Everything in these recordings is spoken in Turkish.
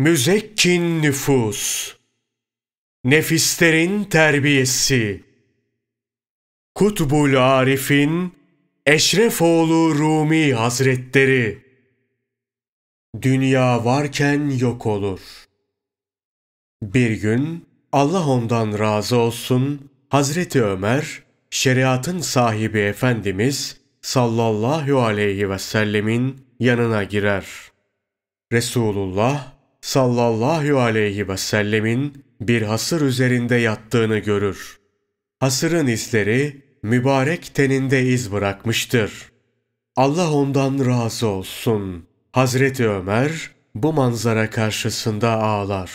Müzekkin nüfus, nefislerin terbiyesi, Kutbul Arif'in Eşrefoğlu Rumi Hazretleri, Dünya varken yok olur. Bir gün Allah ondan razı olsun Hazreti Ömer, şeriatın sahibi Efendimiz sallallahu aleyhi ve sellemin yanına girer. Resulullah sallallahu aleyhi ve sellemin bir hasır üzerinde yattığını görür. Hasırın izleri mübarek teninde iz bırakmıştır. Allah ondan razı olsun. Hazreti Ömer bu manzara karşısında ağlar.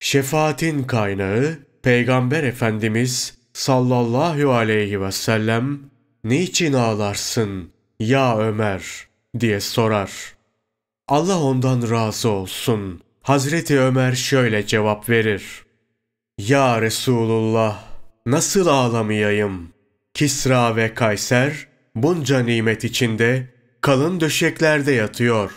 Şefaatin kaynağı Peygamber Efendimiz sallallahu aleyhi ve sellem niçin ağlarsın ya Ömer diye sorar. Allah ondan razı olsun. Hazreti Ömer şöyle cevap verir. Ya Resulullah nasıl ağlamayayım? Kisra ve Kayser bunca nimet içinde kalın döşeklerde yatıyor.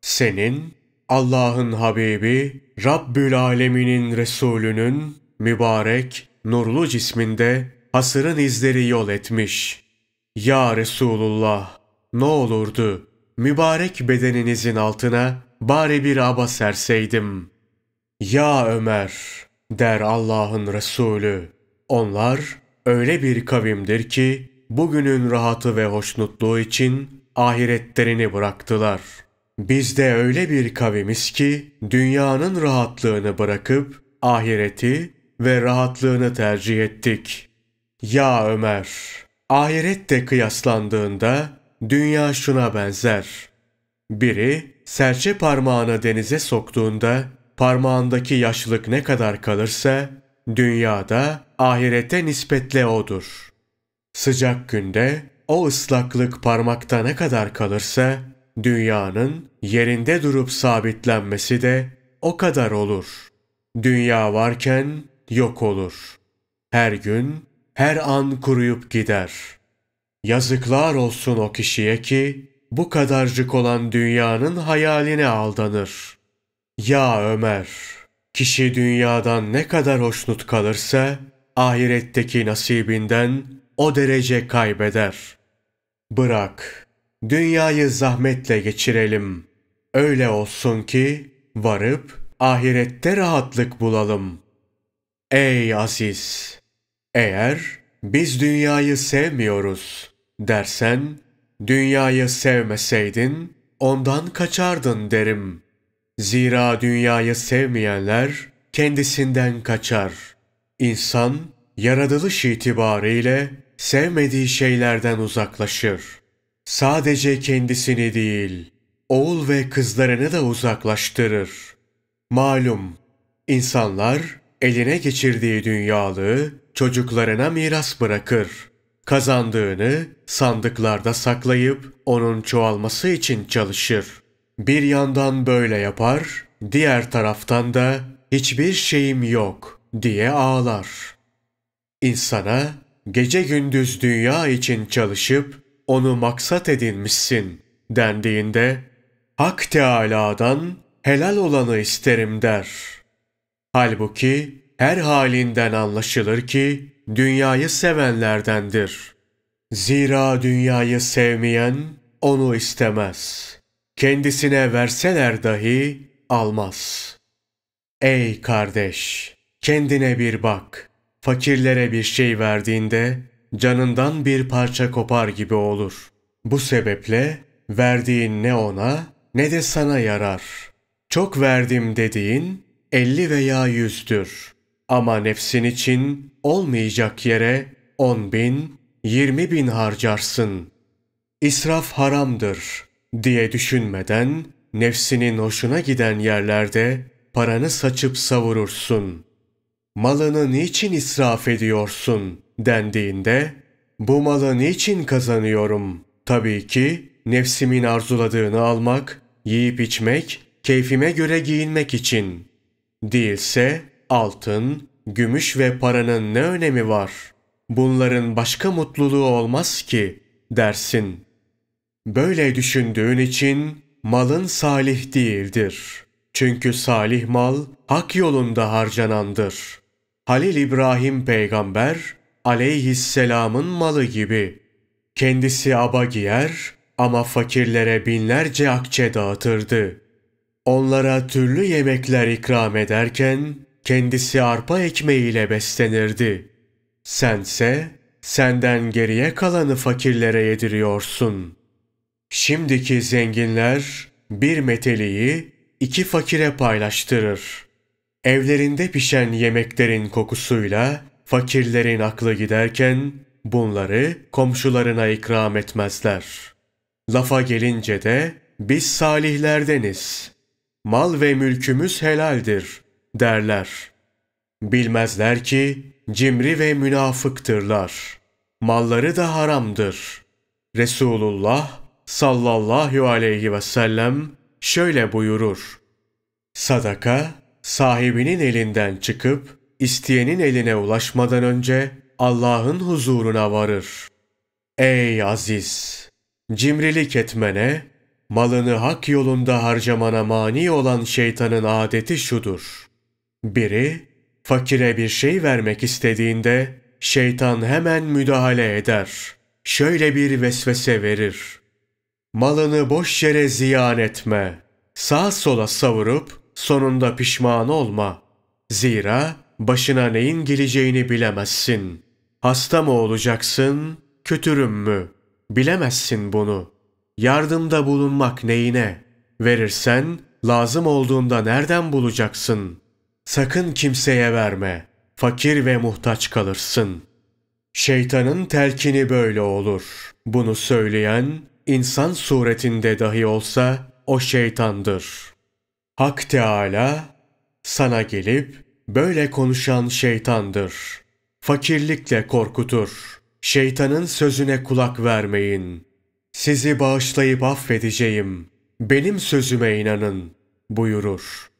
Senin Allah'ın Habibi Rabbül Aleminin Resulünün mübarek nurlu cisminde hasırın izleri yol etmiş. Ya Resulullah ne olurdu mübarek bedeninizin altına bari bir aba serseydim. Ya Ömer der Allah'ın Resulü. Onlar öyle bir kavimdir ki bugünün rahatı ve hoşnutluğu için ahiretlerini bıraktılar. Biz de öyle bir kavimiz ki dünyanın rahatlığını bırakıp ahireti ve rahatlığını tercih ettik. Ya Ömer, ahirette kıyaslandığında dünya şuna benzer. Biri serçe parmağını denize soktuğunda parmağındaki yaşlılık ne kadar kalırsa dünyada ahirete nispetle odur. Sıcak günde o ıslaklık parmakta ne kadar kalırsa dünyanın yerinde durup sabitlenmesi de o kadar olur. Dünya varken yok olur. Her gün, her an kuruyup gider.'' Yazıklar olsun o kişiye ki bu kadarcık olan dünyanın hayaline aldanır. Ya Ömer, kişi dünyadan ne kadar hoşnut kalırsa ahiretteki nasibinden o derece kaybeder. Bırak, dünyayı zahmetle geçirelim. Öyle olsun ki varıp ahirette rahatlık bulalım. Ey Aziz! Eğer biz dünyayı sevmiyoruz.'' dersen, dünyayı sevmeseydin, ondan kaçardın derim. Zira dünyayı sevmeyenler kendisinden kaçar. İnsan, yaratılış itibariyle sevmediği şeylerden uzaklaşır. Sadece kendisini değil, oğul ve kızlarını da uzaklaştırır. Malum, insanlar eline geçirdiği dünyalığı çocuklarına miras bırakır. Kazandığını sandıklarda saklayıp onun çoğalması için çalışır. Bir yandan böyle yapar, diğer taraftan da hiçbir şeyim yok diye ağlar. İnsana gece gündüz dünya için çalışıp onu maksat edinmişsin dendiğinde Hak Teâlâ'dan helal olanı isterim der. Halbuki her halinden anlaşılır ki dünyayı sevenlerdendir. Zira dünyayı sevmeyen onu istemez. Kendisine verseler dahi almaz. Ey kardeş, kendine bir bak. Fakirlere bir şey verdiğinde canından bir parça kopar gibi olur. Bu sebeple verdiğin ne ona ne de sana yarar. Çok verdim dediğin elli veya yüzdür. Ama nefsin için olmayacak yere on bin, yirmi bin harcarsın. İsraf haramdır diye düşünmeden nefsinin hoşuna giden yerlerde paranı saçıp savurursun. Malını niçin israf ediyorsun dendiğinde bu malı niçin kazanıyorum? Tabii ki nefsimin arzuladığını almak, yiyip içmek, keyfime göre giyinmek için. Değilse altın, gümüş ve paranın ne önemi var? Bunların başka mutluluğu olmaz ki dersin. Böyle düşündüğün için malın salih değildir. Çünkü salih mal hak yolunda harcanandır. Halil İbrahim peygamber aleyhisselamın malı gibi. Kendisi aba giyer ama fakirlere binlerce akçe dağıtırdı. Onlara türlü yemekler ikram ederken kendisi arpa ekmeğiyle beslenirdi. Sense senden geriye kalanı fakirlere yediriyorsun. Şimdiki zenginler bir meteliği iki fakire paylaştırır. Evlerinde pişen yemeklerin kokusuyla fakirlerin aklı giderken bunları komşularına ikram etmezler. Lafa gelince de biz salihlerdeniz. Mal ve mülkümüz helaldir derler. Bilmezler ki cimri ve münafıktırlar. Malları da haramdır. Resulullah sallallahu aleyhi ve sellem şöyle buyurur. Sadaka sahibinin elinden çıkıp isteyenin eline ulaşmadan önce Allah'ın huzuruna varır. Ey aziz! Cimrilik etmene, malını hak yolunda harcamana mani olan şeytanın adeti şudur. Biri, fakire bir şey vermek istediğinde şeytan hemen müdahale eder. Şöyle bir vesvese verir. Malını boş yere ziyan etme. sağ sola savurup sonunda pişman olma. Zira başına neyin geleceğini bilemezsin. Hasta mı olacaksın, kötürüm mü? Bilemezsin bunu. Yardımda bulunmak neyine? Verirsen lazım olduğunda nereden bulacaksın?'' Sakın kimseye verme. Fakir ve muhtaç kalırsın. Şeytanın telkini böyle olur. Bunu söyleyen, insan suretinde dahi olsa o şeytandır. Hak Teala sana gelip böyle konuşan şeytandır. Fakirlikle korkutur. Şeytanın sözüne kulak vermeyin. Sizi bağışlayıp affedeceğim. Benim sözüme inanın buyurur.''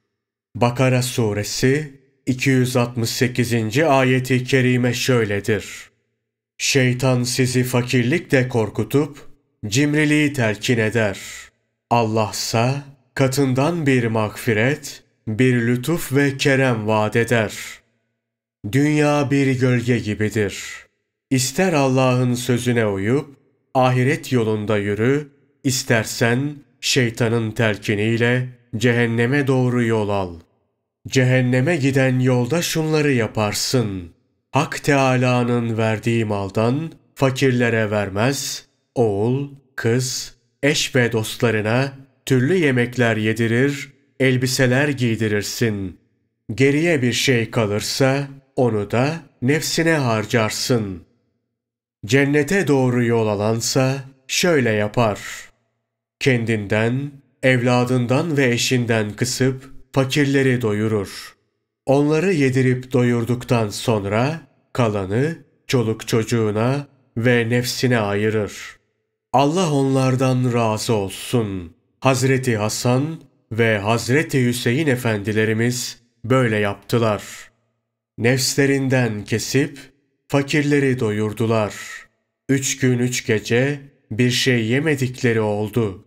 Bakara suresi 268. ayeti kerime şöyledir. Şeytan sizi fakirlikle korkutup cimriliği telkin eder. Allahsa katından bir mağfiret, bir lütuf ve kerem vaat eder. Dünya bir gölge gibidir. İster Allah'ın sözüne uyup ahiret yolunda yürü, istersen şeytanın telkiniyle cehenneme doğru yol al.'' Cehenneme giden yolda şunları yaparsın. Hak Teâlâ'nın verdiği maldan fakirlere vermez, oğul, kız, eş ve dostlarına türlü yemekler yedirir, elbiseler giydirirsin. Geriye bir şey kalırsa onu da nefsine harcarsın. Cennete doğru yol alansa şöyle yapar. Kendinden, evladından ve eşinden kısıp fakirleri doyurur. Onları yedirip doyurduktan sonra kalanı çoluk çocuğuna ve nefsine ayırır. Allah onlardan razı olsun. Hazreti Hasan ve Hazreti Hüseyin efendilerimiz böyle yaptılar. Nefslerinden kesip fakirleri doyurdular. Üç gün üç gece bir şey yemedikleri oldu.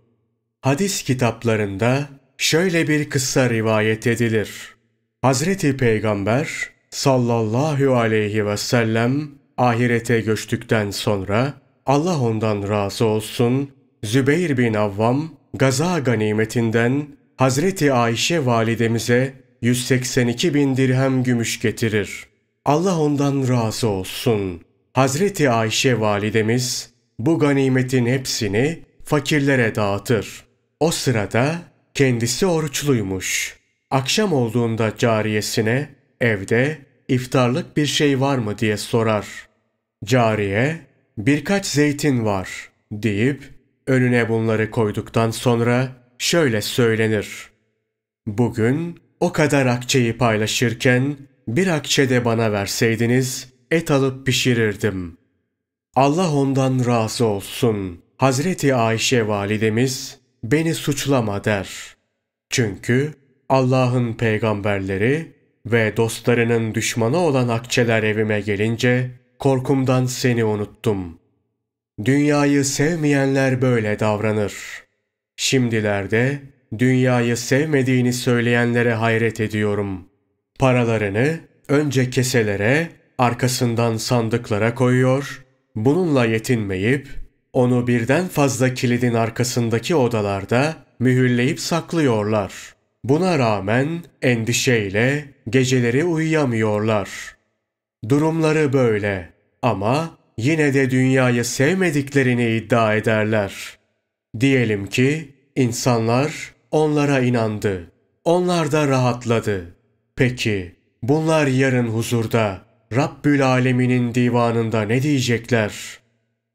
Hadis kitaplarında şöyle bir kıssa rivayet edilir. Hazreti Peygamber sallallahu aleyhi ve sellem ahirete göçtükten sonra Allah ondan razı olsun Zübeyir bin Avvam gaza ganimetinden Hazreti Ayşe validemize 182 bin dirhem gümüş getirir. Allah ondan razı olsun. Hazreti Ayşe validemiz bu ganimetin hepsini fakirlere dağıtır. O sırada Kendisi oruçluymuş. Akşam olduğunda cariyesine evde iftarlık bir şey var mı diye sorar. Cariye birkaç zeytin var deyip önüne bunları koyduktan sonra şöyle söylenir. Bugün o kadar akçeyi paylaşırken bir akçe de bana verseydiniz et alıp pişirirdim. Allah ondan razı olsun. Hazreti Ayşe validemiz beni suçlama der. Çünkü Allah'ın peygamberleri ve dostlarının düşmanı olan akçeler evime gelince korkumdan seni unuttum. Dünyayı sevmeyenler böyle davranır. Şimdilerde dünyayı sevmediğini söyleyenlere hayret ediyorum. Paralarını önce keselere, arkasından sandıklara koyuyor, bununla yetinmeyip onu birden fazla kilidin arkasındaki odalarda mühürleyip saklıyorlar. Buna rağmen endişeyle geceleri uyuyamıyorlar. Durumları böyle ama yine de dünyayı sevmediklerini iddia ederler. Diyelim ki insanlar onlara inandı. Onlar da rahatladı. Peki bunlar yarın huzurda Rabbül Alemin'in divanında ne diyecekler?''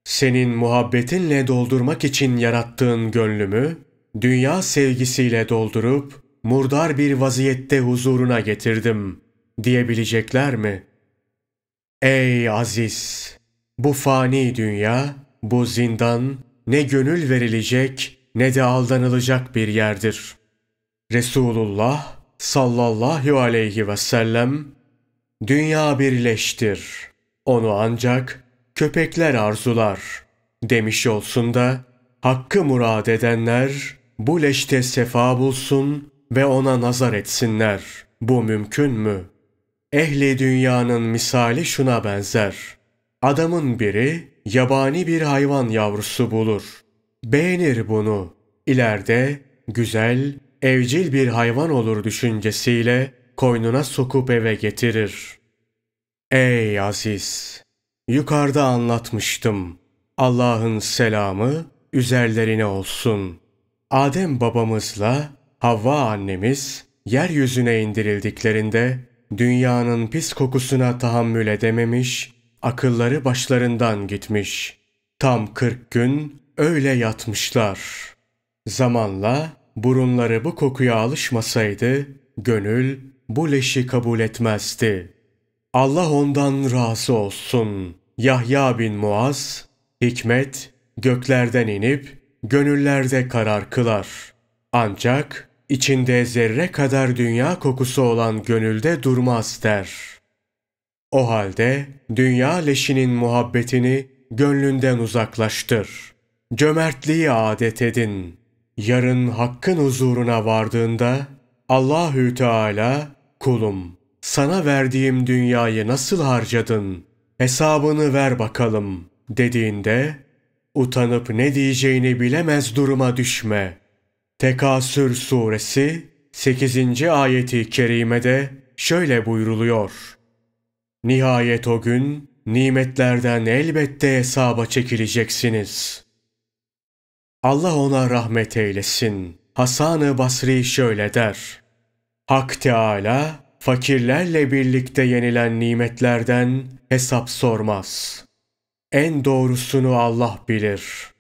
Senin muhabbetinle doldurmak için yarattığın gönlümü, dünya sevgisiyle doldurup, murdar bir vaziyette huzuruna getirdim, diyebilecekler mi? Ey aziz! Bu fani dünya, bu zindan, ne gönül verilecek, ne de aldanılacak bir yerdir. Resulullah sallallahu aleyhi ve sellem, dünya birleştir. Onu ancak köpekler arzular demiş olsun da hakkı murad edenler bu leşte sefa bulsun ve ona nazar etsinler. Bu mümkün mü? Ehli dünyanın misali şuna benzer. Adamın biri yabani bir hayvan yavrusu bulur. Beğenir bunu. İleride güzel, evcil bir hayvan olur düşüncesiyle koynuna sokup eve getirir. Ey aziz! Yukarıda anlatmıştım. Allah'ın selamı üzerlerine olsun. Adem babamızla Havva annemiz yeryüzüne indirildiklerinde dünyanın pis kokusuna tahammül edememiş, akılları başlarından gitmiş. Tam kırk gün öyle yatmışlar. Zamanla burunları bu kokuya alışmasaydı, gönül bu leşi kabul etmezdi. Allah ondan razı olsun. Yahya bin Muaz, hikmet göklerden inip gönüllerde karar kılar. Ancak içinde zerre kadar dünya kokusu olan gönülde durmaz der. O halde dünya leşinin muhabbetini gönlünden uzaklaştır. Cömertliği adet edin. Yarın hakkın huzuruna vardığında Allahü Teala kulum sana verdiğim dünyayı nasıl harcadın? Hesabını ver bakalım dediğinde utanıp ne diyeceğini bilemez duruma düşme. Tekasür suresi 8. ayeti kerimede şöyle buyruluyor. Nihayet o gün nimetlerden elbette hesaba çekileceksiniz. Allah ona rahmet eylesin. Hasan-ı Basri şöyle der. Hak Teala fakirlerle birlikte yenilen nimetlerden hesap sormaz. En doğrusunu Allah bilir.''